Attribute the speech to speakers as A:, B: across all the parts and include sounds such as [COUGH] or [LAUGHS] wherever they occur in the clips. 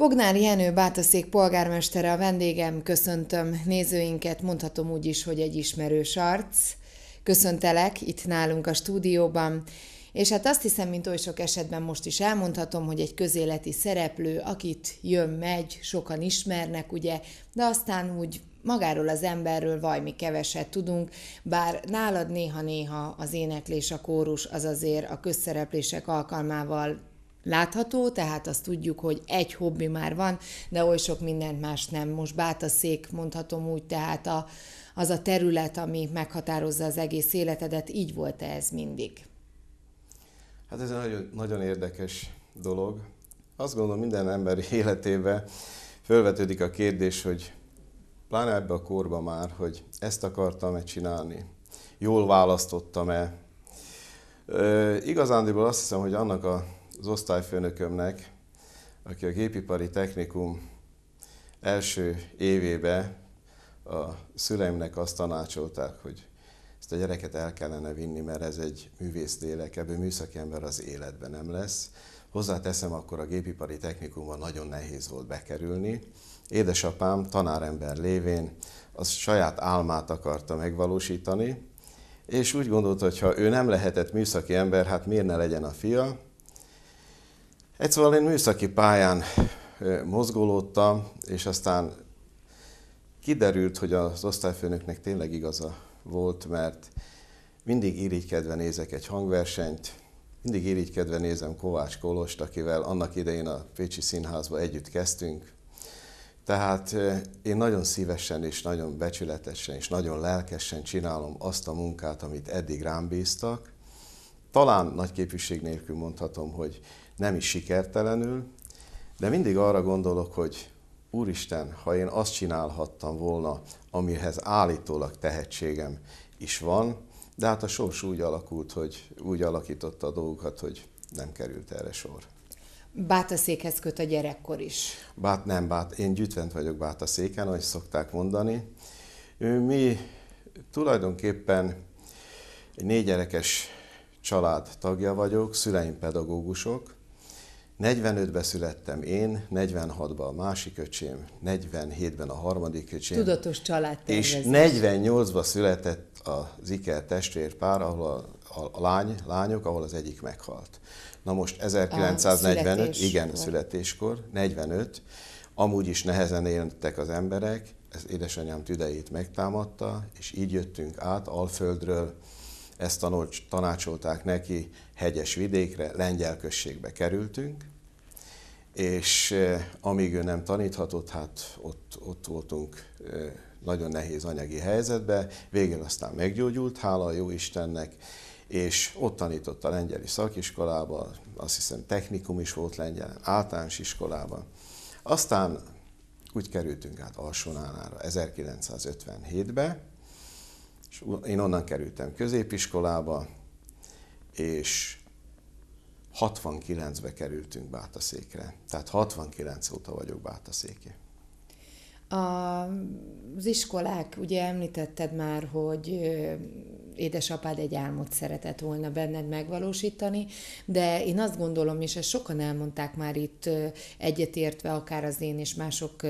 A: Bognár Jenő Bátaszék polgármestere a vendégem, köszöntöm nézőinket, mondhatom úgy is, hogy egy ismerős arc. Köszöntelek itt nálunk a stúdióban, és hát azt hiszem, mint oly sok esetben most is elmondhatom, hogy egy közéleti szereplő, akit jön, megy, sokan ismernek, ugye, de aztán úgy magáról az emberről vajmi keveset tudunk, bár nálad néha-néha az éneklés, a kórus az azért a közszereplések alkalmával látható, tehát azt tudjuk, hogy egy hobbi már van, de oly sok mindent más nem. Most bátaszék, mondhatom úgy, tehát a, az a terület, ami meghatározza az egész életedet, így volt -e ez mindig?
B: Hát ez egy nagyon, nagyon érdekes dolog. Azt gondolom minden ember [LAUGHS] életében fölvetődik a kérdés, hogy pláne ebbe a korba már, hogy ezt akartam-e csinálni, jól választottam-e. Igazándiból azt hiszem, hogy annak a az osztályfőnökömnek, aki a gépipari technikum első évébe a szüleimnek azt tanácsolták, hogy ezt a gyereket el kellene vinni, mert ez egy művész lélek, ebből műszaki ember az életben nem lesz. Hozzáteszem, akkor a gépipari technikumban nagyon nehéz volt bekerülni. Édesapám tanárember lévén az saját álmát akarta megvalósítani, és úgy gondolta, hogy ha ő nem lehetett műszaki ember, hát miért ne legyen a fia, Egyszerűen szóval én műszaki pályán mozgolódtam, és aztán kiderült, hogy az osztályfőnöknek tényleg igaza volt, mert mindig irigykedve nézek egy hangversenyt, mindig irigykedve nézem Kovács Kolost, akivel annak idején a Pécsi Színházba együtt kezdtünk. Tehát én nagyon szívesen és nagyon becsületesen és nagyon lelkesen csinálom azt a munkát, amit eddig rám bíztak. Talán nagy képviség nélkül mondhatom, hogy nem is sikertelenül, de mindig arra gondolok, hogy Úristen, ha én azt csinálhattam volna, amihez állítólag tehetségem is van, de hát a sors úgy alakult, hogy úgy alakította a dolgokat, hogy nem került erre sor.
A: Bátaszékhez köt a gyerekkor is.
B: Bát nem, bát, én gyűjtvent vagyok Bátaszéken, ahogy szokták mondani. Mi tulajdonképpen egy négy gyerekes család tagja vagyok, szüleim pedagógusok, 45-ben születtem én, 46-ban a másik öcsém, 47-ben a harmadik öcsém.
A: Tudatos családtervezés. És
B: 48-ban született az Iker testvérpár, ahol a, a, lány, lányok, ahol az egyik meghalt. Na most 1945, a igen, igen, születéskor, 45, amúgy is nehezen éltek az emberek, ez édesanyám tüdejét megtámadta, és így jöttünk át Alföldről, ezt tanácsolták neki hegyes vidékre, lengyel községbe kerültünk, és eh, amíg ő nem taníthatott, hát ott, ott voltunk eh, nagyon nehéz anyagi helyzetbe, végül aztán meggyógyult, hála a jó Istennek, és ott tanított a lengyeli szakiskolában, azt hiszem technikum is volt lengyel, általános iskolában. Aztán úgy kerültünk át Alsónálára 1957-be, és én onnan kerültem középiskolába, és 69-be kerültünk Bátaszékre. Tehát 69 óta vagyok Bátaszéké
A: az iskolák, ugye említetted már, hogy édesapád egy álmot szeretett volna benned megvalósítani, de én azt gondolom, és ezt sokan elmondták már itt egyetértve, akár az én és mások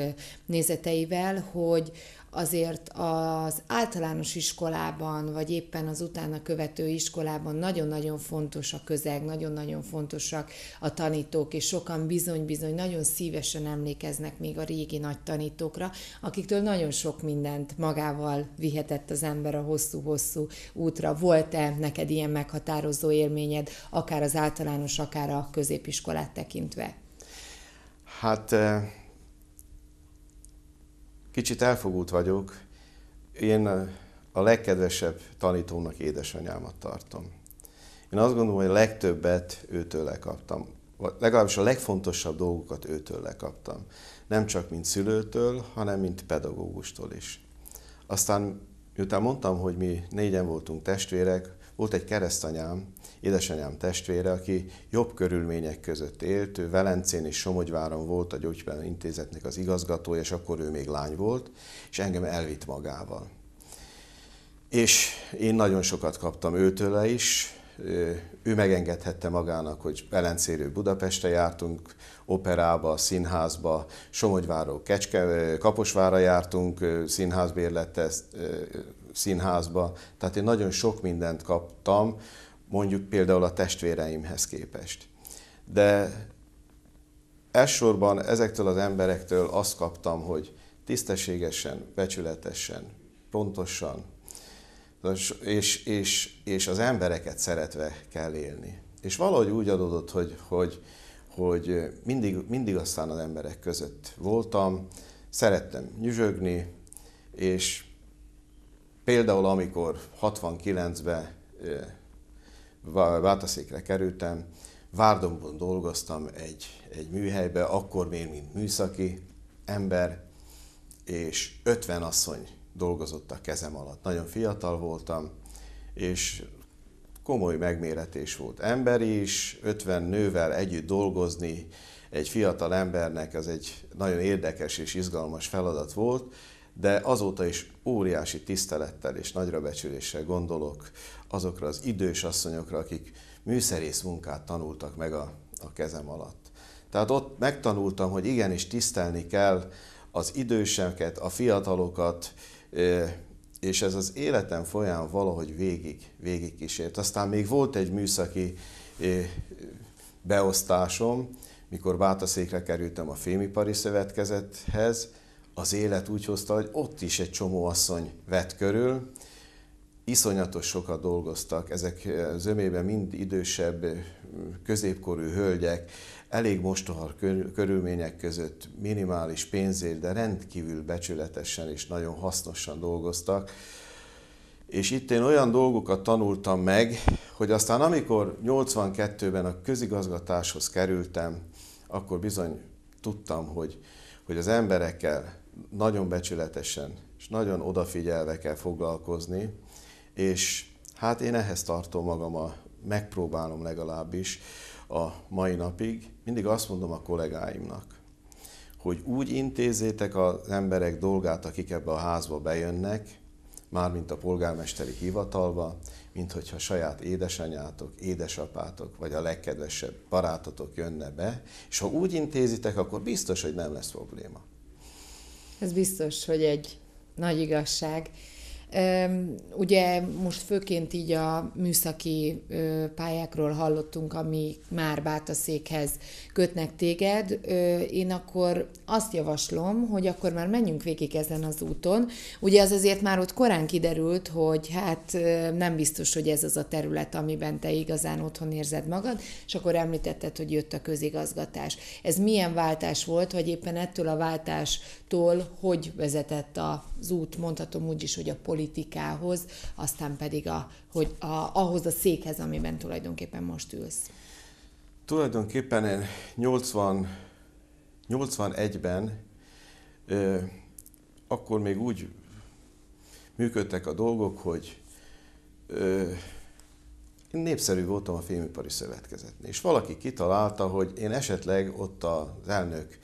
A: nézeteivel, hogy azért az általános iskolában, vagy éppen az utána követő iskolában nagyon-nagyon fontos a közeg, nagyon-nagyon fontosak a tanítók, és sokan bizony-bizony nagyon szívesen emlékeznek még a régi nagy tanítókra, akiktől nagyon sok mindent magával vihetett az ember a hosszú-hosszú útra. Volt-e neked ilyen meghatározó élményed, akár az általános, akár a középiskolát tekintve?
B: Hát eh, kicsit elfogult vagyok. Én a legkedvesebb tanítónak édesanyámat tartom. Én azt gondolom, hogy a legtöbbet őtől lekaptam, vagy legalábbis a legfontosabb dolgokat őtől lekaptam nem csak mint szülőtől, hanem mint pedagógustól is. Aztán, miután mondtam, hogy mi négyen voltunk testvérek, volt egy keresztanyám, édesanyám testvére, aki jobb körülmények között élt, ő Velencén és Somogyváron volt a Gyógypán Intézetnek az igazgatója, és akkor ő még lány volt, és engem elvitt magával. És én nagyon sokat kaptam őtőle is, ő megengedhette magának, hogy Belencérő Budapestre jártunk, operába, színházba, Somogyváró Kecske, Kaposvára jártunk, színházbérlette színházba. Tehát én nagyon sok mindent kaptam, mondjuk például a testvéreimhez képest. De elsősorban ezektől az emberektől azt kaptam, hogy tisztességesen, becsületesen, pontosan, és, és, és az embereket szeretve kell élni. És valahogy úgy adódott, hogy, hogy, hogy mindig, mindig aztán az emberek között voltam, szerettem nyüzsögni, és például amikor 69-ben váltaszékre kerültem, Várdomban dolgoztam egy, egy műhelybe, akkor még mint műszaki ember, és 50 asszony dolgozott a kezem alatt. Nagyon fiatal voltam, és komoly megméretés volt. Ember is, 50 nővel együtt dolgozni egy fiatal embernek, az egy nagyon érdekes és izgalmas feladat volt, de azóta is óriási tisztelettel és nagyra becsüléssel gondolok azokra az idős asszonyokra, akik műszerész munkát tanultak meg a, a kezem alatt. Tehát ott megtanultam, hogy igenis tisztelni kell az időseket, a fiatalokat, és ez az életem folyán valahogy végig, végig kísért. Aztán még volt egy műszaki beosztásom, mikor Bátaszékre kerültem a Fémipari Szövetkezethez, az élet úgy hozta, hogy ott is egy csomó asszony vett körül, iszonyatos sokat dolgoztak, ezek zömében mind idősebb, középkorú hölgyek, elég mostoha körülmények között minimális pénzért, de rendkívül becsületesen és nagyon hasznosan dolgoztak. És itt én olyan dolgokat tanultam meg, hogy aztán amikor 82-ben a közigazgatáshoz kerültem, akkor bizony tudtam, hogy, hogy az emberekkel nagyon becsületesen és nagyon odafigyelve kell foglalkozni, és hát én ehhez tartom magam, a, megpróbálom legalábbis, a mai napig, mindig azt mondom a kollégáimnak, hogy úgy intézzétek az emberek dolgát, akik ebbe a házba bejönnek, mármint a polgármesteri hivatalba, mint hogyha saját édesanyátok, édesapátok, vagy a legkedvesebb barátotok jönne be, és ha úgy intézitek, akkor biztos, hogy nem lesz probléma.
A: Ez biztos, hogy egy nagy igazság. Ugye most főként így a műszaki pályákról hallottunk, ami már Bátaszékhez kötnek téged. Én akkor azt javaslom, hogy akkor már menjünk végig ezen az úton. Ugye az azért már ott korán kiderült, hogy hát nem biztos, hogy ez az a terület, amiben te igazán otthon érzed magad, és akkor említetted, hogy jött a közigazgatás. Ez milyen váltás volt, vagy éppen ettől a váltás tól, hogy vezetett az út, mondhatom úgy is, hogy a politikához, aztán pedig a, hogy a, ahhoz a székhez, amiben tulajdonképpen most ülsz.
B: Tulajdonképpen én 80, 81-ben ö, akkor még úgy működtek a dolgok, hogy ö, én népszerű voltam a Filmipari Szövetkezetnél, és valaki kitalálta, hogy én esetleg ott az elnök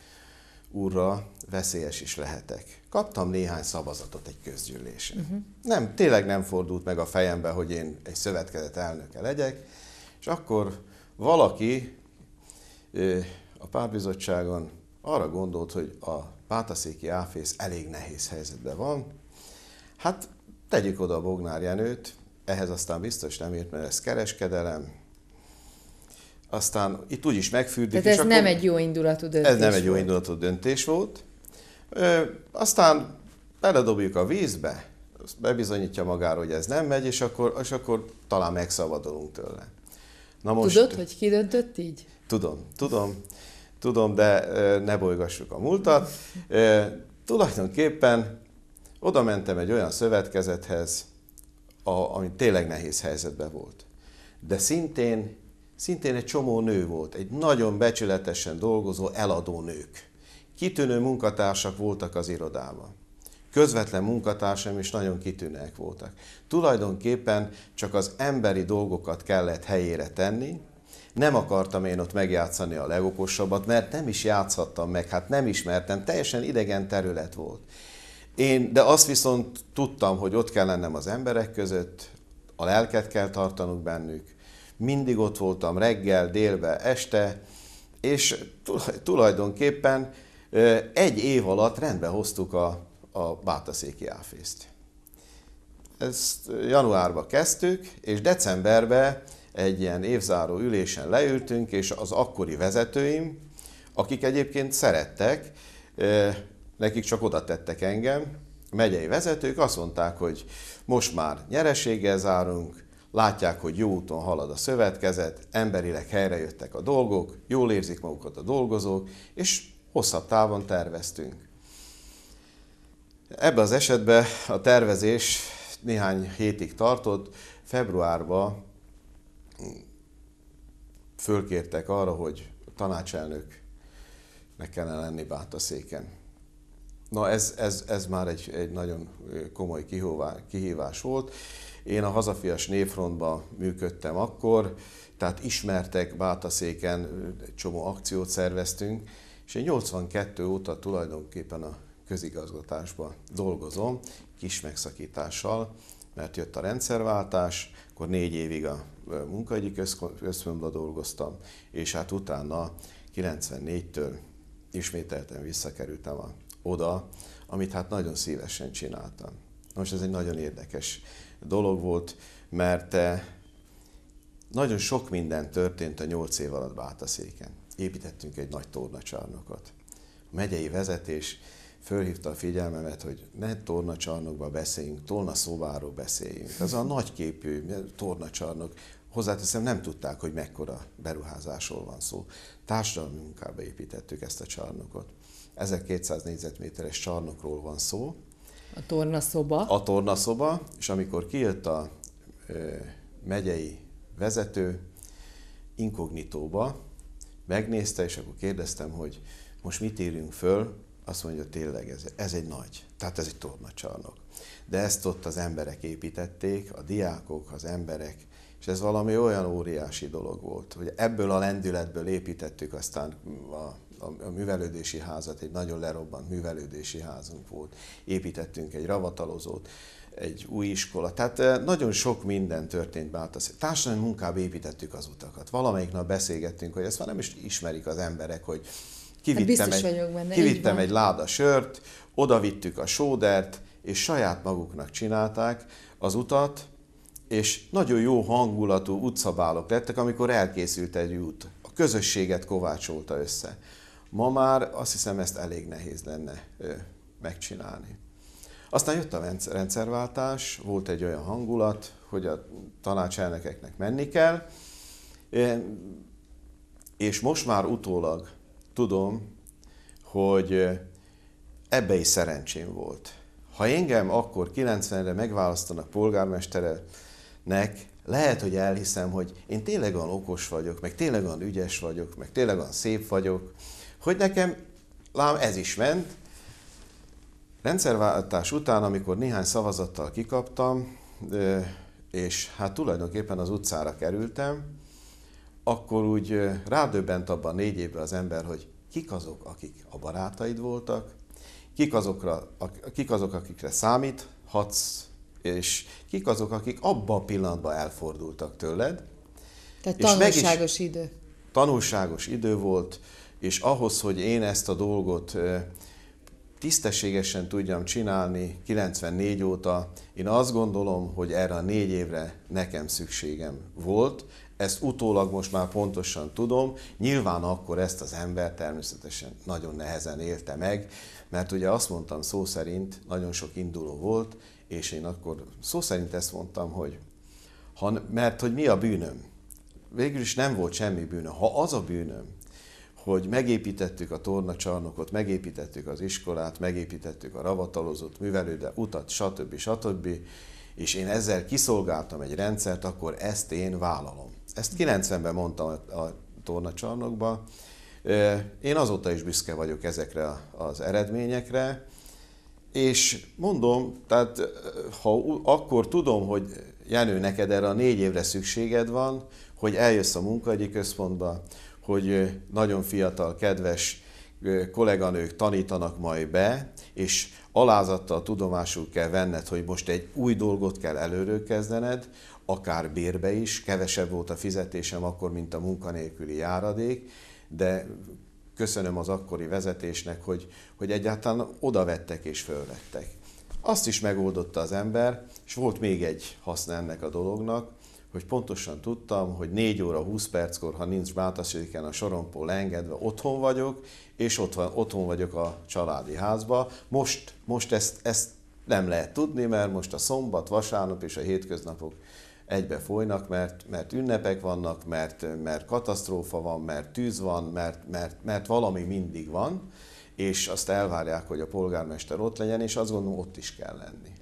B: úrra veszélyes is lehetek. Kaptam néhány szavazatot egy közgyűlésen. Uh-huh. Nem, tényleg nem fordult meg a fejembe, hogy én egy szövetkezet elnöke legyek, és akkor valaki a párbizottságon arra gondolt, hogy a pátaszéki áfész elég nehéz helyzetben van. Hát tegyük oda a Bognár Jenőt, ehhez aztán biztos nem ért, mert ez kereskedelem, aztán itt is megfürdik. Tehát ez nem egy
A: jó indulatú döntés Ez nem volt. egy jó
B: indulatú döntés volt. Ö, aztán beledobjuk a vízbe, bebizonyítja magára, hogy ez nem megy, és akkor, és akkor talán megszabadulunk tőle. Na most, Tudod,
A: hogy ki döntött így?
B: Tudom, tudom, tudom, de ne bolygassuk a múltat. Ö, tulajdonképpen oda mentem egy olyan szövetkezethez, a, ami tényleg nehéz helyzetben volt. De szintén szintén egy csomó nő volt, egy nagyon becsületesen dolgozó eladó nők. Kitűnő munkatársak voltak az irodában. Közvetlen munkatársaim is nagyon kitűnőek voltak. Tulajdonképpen csak az emberi dolgokat kellett helyére tenni, nem akartam én ott megjátszani a legokosabbat, mert nem is játszhattam meg, hát nem ismertem, teljesen idegen terület volt. Én, de azt viszont tudtam, hogy ott kell lennem az emberek között, a lelket kell tartanunk bennük, mindig ott voltam reggel, délbe, este, és tulajdonképpen egy év alatt rendbe hoztuk a, a Bátaszéki áfészt. Ezt januárba kezdtük, és decemberben egy ilyen évzáró ülésen leültünk, és az akkori vezetőim, akik egyébként szerettek, nekik csak oda tettek engem, megyei vezetők azt mondták, hogy most már nyereséggel zárunk, látják, hogy jó úton halad a szövetkezet, emberileg helyrejöttek a dolgok, jól érzik magukat a dolgozók, és hosszabb távon terveztünk. Ebben az esetben a tervezés néhány hétig tartott, februárban fölkértek arra, hogy a tanácselnöknek kellene lenni Bátaszéken. Na ez, ez, ez már egy, egy nagyon komoly kihívás volt. Én a hazafias névfrontban működtem akkor, tehát ismertek Bátaszéken, csomó akciót szerveztünk, és én 82 óta tulajdonképpen a közigazgatásban dolgozom, kis megszakítással, mert jött a rendszerváltás, akkor négy évig a munkahelyi központban dolgoztam, és hát utána 94-től ismételten visszakerültem a, oda, amit hát nagyon szívesen csináltam. Most ez egy nagyon érdekes dolog volt, mert eh, nagyon sok minden történt a nyolc év alatt Bátaszéken. Építettünk egy nagy tornacsarnokot. A megyei vezetés fölhívta a figyelmemet, hogy ne tornacsarnokba beszéljünk, torna szobáról beszéljünk. Ez a nagyképű tornacsarnok, hozzáteszem, nem tudták, hogy mekkora beruházásról van szó. Társadalmi munkába építettük ezt a csarnokot. 1200 négyzetméteres csarnokról van szó,
A: a tornaszoba.
B: A tornaszoba, és amikor kijött a ö, megyei vezető inkognitóba, megnézte, és akkor kérdeztem, hogy most mit írjunk föl, azt mondja, tényleg ez, ez egy nagy, tehát ez egy tornacsarnok. De ezt ott az emberek építették, a diákok, az emberek, és ez valami olyan óriási dolog volt, hogy ebből a lendületből építettük aztán a a, a művelődési házat, egy nagyon lerobbant művelődési házunk volt, építettünk egy ravatalozót, egy új iskola. Tehát eh, nagyon sok minden történt be. társadalmi munkába építettük az utakat. Valamelyik nap beszélgettünk, hogy ezt már nem is ismerik az emberek, hogy kivittem, hát egy, benne, kivittem egy láda sört, oda vittük a sódert, és saját maguknak csinálták az utat, és nagyon jó hangulatú utcabálok lettek, amikor elkészült egy út. A közösséget kovácsolta össze. Ma már azt hiszem ezt elég nehéz lenne megcsinálni. Aztán jött a rendszerváltás, volt egy olyan hangulat, hogy a tanácselnökeknek menni kell, és most már utólag tudom, hogy ebbe is szerencsém volt. Ha engem akkor 90-re megválasztanak polgármesterenek, lehet, hogy elhiszem, hogy én tényleg olyan okos vagyok, meg tényleg olyan ügyes vagyok, meg tényleg olyan szép vagyok, hogy nekem lám ez is ment. Rendszerváltás után, amikor néhány szavazattal kikaptam, és hát tulajdonképpen az utcára kerültem, akkor úgy rádöbbent abban négy évben az ember, hogy kik azok, akik a barátaid voltak, kik, azokra, kik azok, akikre számíthatsz, és kik azok, akik abba a pillanatban elfordultak tőled.
A: Tehát és tanulságos és idő.
B: Tanulságos idő volt, és ahhoz, hogy én ezt a dolgot tisztességesen tudjam csinálni 94 óta, én azt gondolom, hogy erre a négy évre nekem szükségem volt, ezt utólag most már pontosan tudom, nyilván akkor ezt az ember természetesen nagyon nehezen élte meg, mert ugye azt mondtam szó szerint, nagyon sok induló volt, és én akkor szó szerint ezt mondtam, hogy ha, mert hogy mi a bűnöm? Végül is nem volt semmi bűnöm. Ha az a bűnöm, hogy megépítettük a tornacsarnokot, megépítettük az iskolát, megépítettük a ravatalozott művelőde, utat, stb. stb. És én ezzel kiszolgáltam egy rendszert, akkor ezt én vállalom. Ezt 90-ben mondtam a tornacsarnokba. Én azóta is büszke vagyok ezekre az eredményekre, és mondom, tehát ha akkor tudom, hogy Jenő, neked erre a négy évre szükséged van, hogy eljössz a munkahelyi központba, hogy nagyon fiatal, kedves kolléganők tanítanak majd be, és alázattal tudomásul kell venned, hogy most egy új dolgot kell előről kezdened, akár bérbe is, kevesebb volt a fizetésem akkor, mint a munkanélküli járadék, de köszönöm az akkori vezetésnek, hogy, hogy egyáltalán odavettek és fölvettek. Azt is megoldotta az ember, és volt még egy haszna ennek a dolognak, hogy pontosan tudtam, hogy 4 óra 20 perckor, ha nincs bátaszéken a sorompól engedve, otthon vagyok, és otthon, otthon vagyok a családi házba. Most, most ezt, ezt nem lehet tudni, mert most a szombat, vasárnap és a hétköznapok egybe folynak, mert, mert ünnepek vannak, mert, mert katasztrófa van, mert tűz van, mert, mert, mert valami mindig van, és azt elvárják, hogy a polgármester ott legyen, és azt gondolom, ott is kell lenni.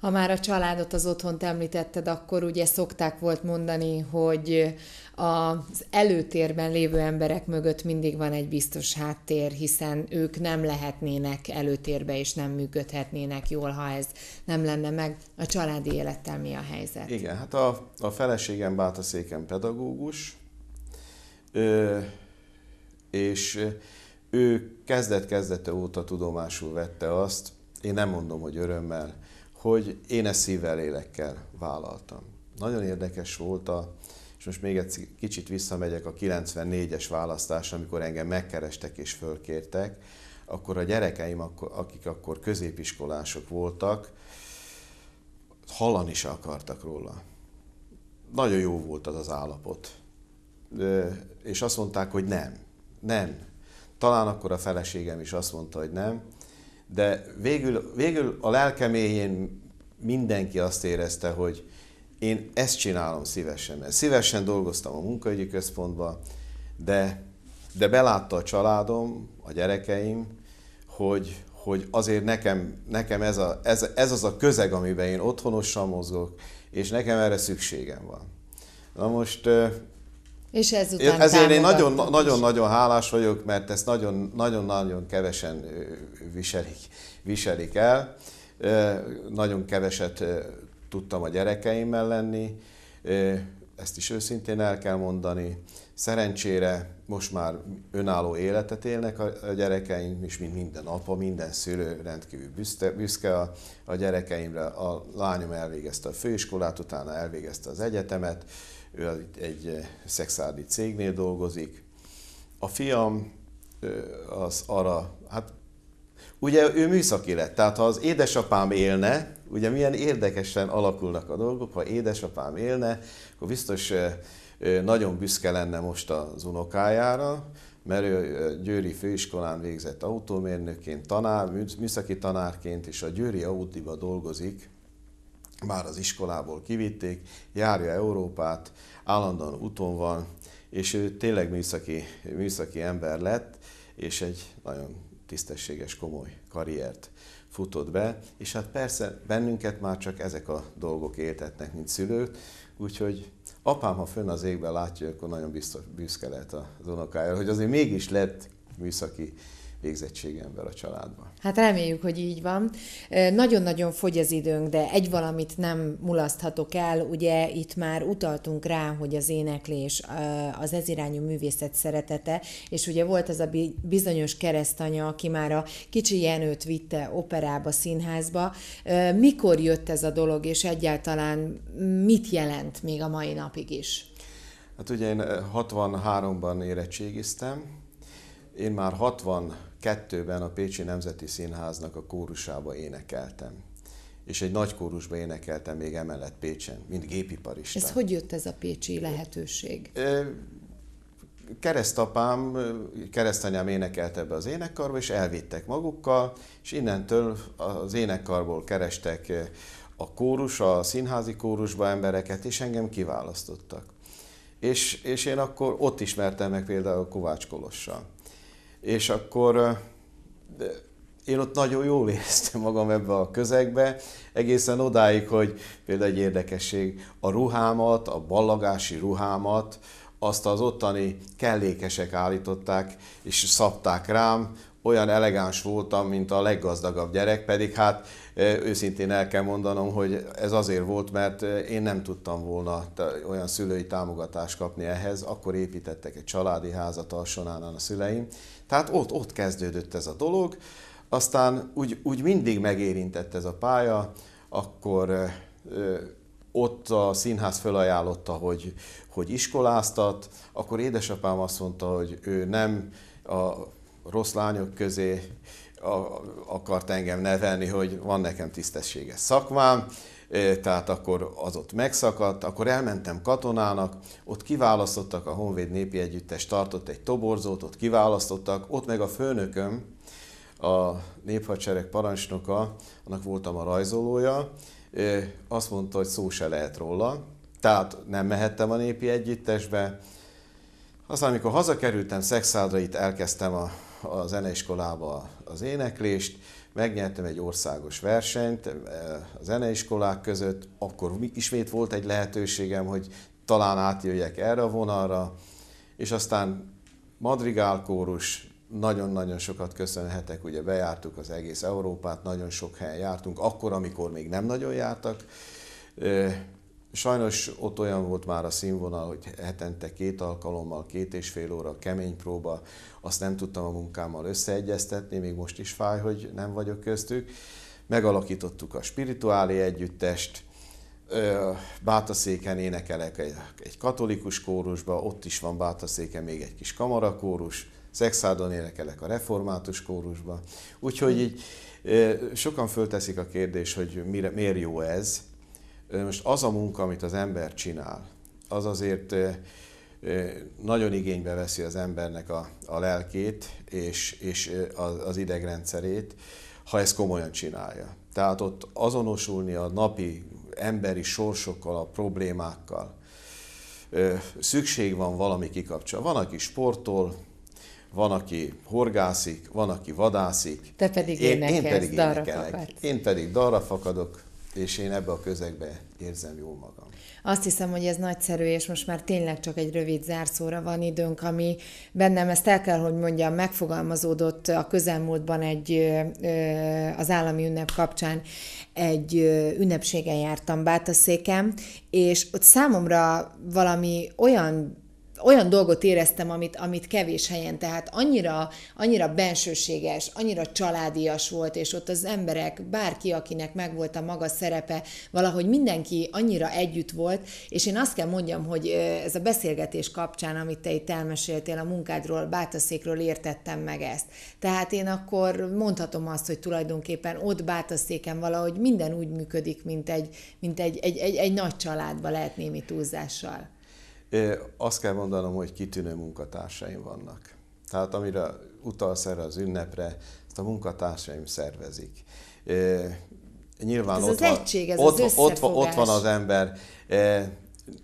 A: Ha már a családot, az otthont említetted, akkor ugye szokták volt mondani, hogy az előtérben lévő emberek mögött mindig van egy biztos háttér, hiszen ők nem lehetnének előtérbe, és nem működhetnének jól, ha ez nem lenne meg. A családi élettel mi a helyzet?
B: Igen, hát a, a feleségem széken pedagógus, ö, és ő kezdet-kezdete óta tudomásul vette azt, én nem mondom, hogy örömmel, hogy én ezt szívvel lélekkel vállaltam. Nagyon érdekes volt a, és most még egy kicsit visszamegyek a 94-es választásra, amikor engem megkerestek és fölkértek, akkor a gyerekeim, akik akkor középiskolások voltak, hallani se akartak róla. Nagyon jó volt az az állapot. És azt mondták, hogy nem, nem. Talán akkor a feleségem is azt mondta, hogy nem, de végül, végül a lelkeméjén mindenki azt érezte, hogy én ezt csinálom szívesen, mert szívesen dolgoztam a munkaügyi központban, de, de belátta a családom, a gyerekeim, hogy, hogy azért nekem, nekem ez, a, ez, ez az a közeg, amiben én otthonosan mozgok, és nekem erre szükségem van. Na most
A: és ezután én, Ezért én nagyon-nagyon
B: hálás vagyok, mert ezt nagyon-nagyon kevesen viselik, viselik el. Nagyon keveset tudtam a gyerekeimmel lenni, ezt is őszintén el kell mondani. Szerencsére most már önálló életet élnek a gyerekeim, és mint minden apa, minden szülő rendkívül büszke, büszke a, a gyerekeimre. A lányom elvégezte a főiskolát, utána elvégezte az egyetemet, ő egy eh, szexádi cégnél dolgozik. A fiam eh, az arra, hát ugye ő műszaki lett, tehát ha az édesapám élne, ugye milyen érdekesen alakulnak a dolgok, ha édesapám élne, akkor biztos eh, nagyon büszke lenne most az unokájára, mert ő Győri főiskolán végzett autómérnökként, tanár, műszaki tanárként, és a Győri Audiba dolgozik, már az iskolából kivitték, járja Európát, állandóan úton van, és ő tényleg műszaki, műszaki ember lett, és egy nagyon tisztességes, komoly karriert futott be, és hát persze bennünket már csak ezek a dolgok éltetnek, mint szülőt, úgyhogy apám, ha fönn az égben látja, akkor nagyon biztos, büszke lehet az unokájára, hogy azért mégis lett műszaki végzettségemvel
A: a családban. Hát reméljük, hogy így van. Nagyon-nagyon fogy az időnk, de egy valamit nem mulaszthatok el, ugye itt már utaltunk rá, hogy az éneklés, az ezirányú művészet szeretete, és ugye volt az a bizonyos keresztanya, aki már a kicsi Jenőt vitte operába, színházba. Mikor jött ez a dolog, és egyáltalán mit jelent még a mai napig is?
B: Hát ugye én 63-ban érettségiztem, én már 60 kettőben a Pécsi Nemzeti Színháznak a kórusába énekeltem. És egy nagy kórusba énekeltem még emellett Pécsen, mint gépiparista. Ez hogy
A: jött ez a pécsi lehetőség?
B: Keresztapám, keresztanyám énekelte be az énekkarba, és elvittek magukkal, és innentől az énekkarból kerestek a kórus, a színházi kórusba embereket, és engem kiválasztottak. És, és én akkor ott ismertem meg például Kovács Kolossal és akkor én ott nagyon jól éreztem magam ebbe a közegbe, egészen odáig, hogy például egy érdekesség, a ruhámat, a ballagási ruhámat, azt az ottani kellékesek állították és szabták rám, olyan elegáns voltam, mint a leggazdagabb gyerek, pedig hát őszintén el kell mondanom, hogy ez azért volt, mert én nem tudtam volna olyan szülői támogatást kapni ehhez, akkor építettek egy családi házat Alsonánál a szüleim, tehát ott, ott kezdődött ez a dolog, aztán úgy, úgy mindig megérintett ez a pálya, akkor ott a színház felajánlotta, hogy, hogy iskoláztat, akkor édesapám azt mondta, hogy ő nem a rossz lányok közé akart engem nevelni, hogy van nekem tisztességes szakmám, tehát akkor az ott megszakadt, akkor elmentem katonának, ott kiválasztottak, a Honvéd Népi Együttes tartott egy toborzót, ott kiválasztottak, ott meg a főnököm, a néphadsereg parancsnoka, annak voltam a rajzolója, azt mondta, hogy szó se lehet róla, tehát nem mehettem a népi együttesbe. Aztán, amikor hazakerültem Szexádra, itt elkezdtem a a zeneiskolába az éneklést, megnyertem egy országos versenyt eh, a zeneiskolák között, akkor ismét volt egy lehetőségem, hogy talán átjöjjek erre a vonalra, és aztán Madrigál kórus, nagyon-nagyon sokat köszönhetek, ugye bejártuk az egész Európát, nagyon sok helyen jártunk, akkor, amikor még nem nagyon jártak, eh, Sajnos ott olyan volt már a színvonal, hogy hetente két alkalommal, két és fél óra kemény próba, azt nem tudtam a munkámmal összeegyeztetni, még most is fáj, hogy nem vagyok köztük. Megalakítottuk a spirituáli együttest, Bátaszéken énekelek egy katolikus kórusba, ott is van Bátaszéken még egy kis kamarakórus, Szexádon énekelek a református kórusba. Úgyhogy így sokan fölteszik a kérdés, hogy miért jó ez, most az a munka, amit az ember csinál, az azért nagyon igénybe veszi az embernek a, a lelkét és, és az, idegrendszerét, ha ezt komolyan csinálja. Tehát ott azonosulni a napi emberi sorsokkal, a problémákkal. Szükség van valami kikapcsol. Van, aki sportol, van, aki horgászik, van, aki vadászik.
A: Te pedig én, énekelsz, én pedig énekelek.
B: Én pedig dalra fakadok, és én ebbe a közegbe érzem jól magam.
A: Azt hiszem, hogy ez nagyszerű, és most már tényleg csak egy rövid zárszóra van időnk, ami bennem, ezt el kell, hogy mondjam, megfogalmazódott a közelmúltban egy, az állami ünnep kapcsán egy ünnepségen jártam Bátaszéken, és ott számomra valami olyan olyan dolgot éreztem, amit, amit kevés helyen, tehát annyira, annyira bensőséges, annyira családias volt, és ott az emberek, bárki, akinek megvolt a maga szerepe, valahogy mindenki annyira együtt volt, és én azt kell mondjam, hogy ez a beszélgetés kapcsán, amit te itt elmeséltél a munkádról, Bátaszékről értettem meg ezt. Tehát én akkor mondhatom azt, hogy tulajdonképpen ott Bátaszéken valahogy minden úgy működik, mint egy, mint egy, egy, egy, egy nagy családba lehet némi túlzással.
B: Azt kell mondanom, hogy kitűnő munkatársaim vannak. Tehát amire utalsz erre az ünnepre, ezt a munkatársaim szervezik. Nyilván hát ez ott, az van, egység, ez ott, az ott, ott van az ember.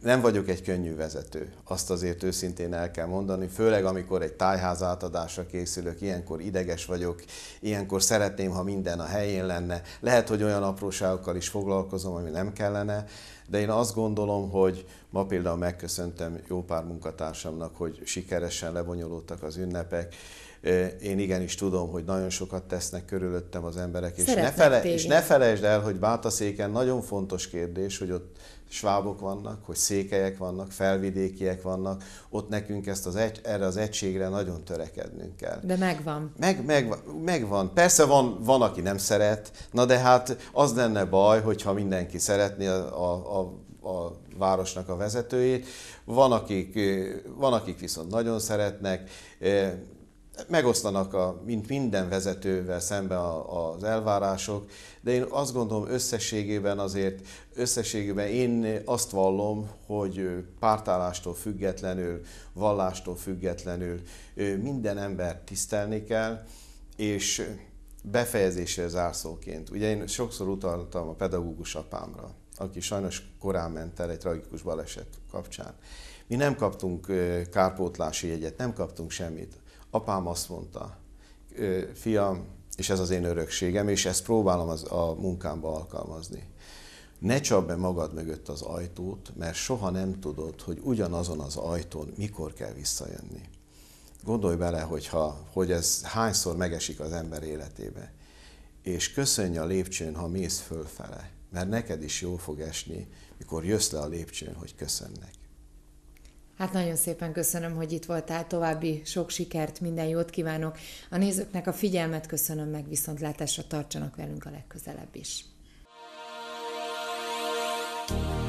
B: Nem vagyok egy könnyű vezető, azt azért őszintén el kell mondani, főleg amikor egy tájház átadásra készülök, ilyenkor ideges vagyok, ilyenkor szeretném, ha minden a helyén lenne. Lehet, hogy olyan apróságokkal is foglalkozom, ami nem kellene, de én azt gondolom, hogy, Ma például megköszöntem jó pár munkatársamnak, hogy sikeresen lebonyolódtak az ünnepek. Én igenis tudom, hogy nagyon sokat tesznek körülöttem az emberek, és ne, fele, és ne felejtsd el, hogy Bátaszéken nagyon fontos kérdés, hogy ott svábok vannak, hogy székelyek vannak, felvidékiek vannak, ott nekünk ezt az egy, erre az egységre nagyon törekednünk kell. De megvan. Meg, meg, megvan. Persze van, van, aki nem szeret, na de hát az lenne baj, hogyha mindenki szeretné a, a, a, a városnak a vezetőjét. Van akik, van, akik viszont nagyon szeretnek, megosztanak, a, mint minden vezetővel szemben a, az elvárások, de én azt gondolom összességében azért, összességében én azt vallom, hogy pártállástól függetlenül, vallástól függetlenül minden embert tisztelni kell, és befejezésre zárszóként. Ugye én sokszor utaltam a pedagógus apámra aki sajnos korán ment el egy tragikus baleset kapcsán. Mi nem kaptunk kárpótlási jegyet, nem kaptunk semmit. Apám azt mondta, fiam, és ez az én örökségem, és ezt próbálom az, a munkámba alkalmazni. Ne csap be magad mögött az ajtót, mert soha nem tudod, hogy ugyanazon az ajtón mikor kell visszajönni. Gondolj bele, hogyha, hogy ez hányszor megesik az ember életébe. És köszönj a lépcsőn, ha mész fölfele mert neked is jó fog esni, mikor jössz le a lépcsőn, hogy köszönnek.
A: Hát nagyon szépen köszönöm, hogy itt voltál, további sok sikert, minden jót kívánok. A nézőknek a figyelmet köszönöm, meg viszontlátásra tartsanak velünk a legközelebb is. thank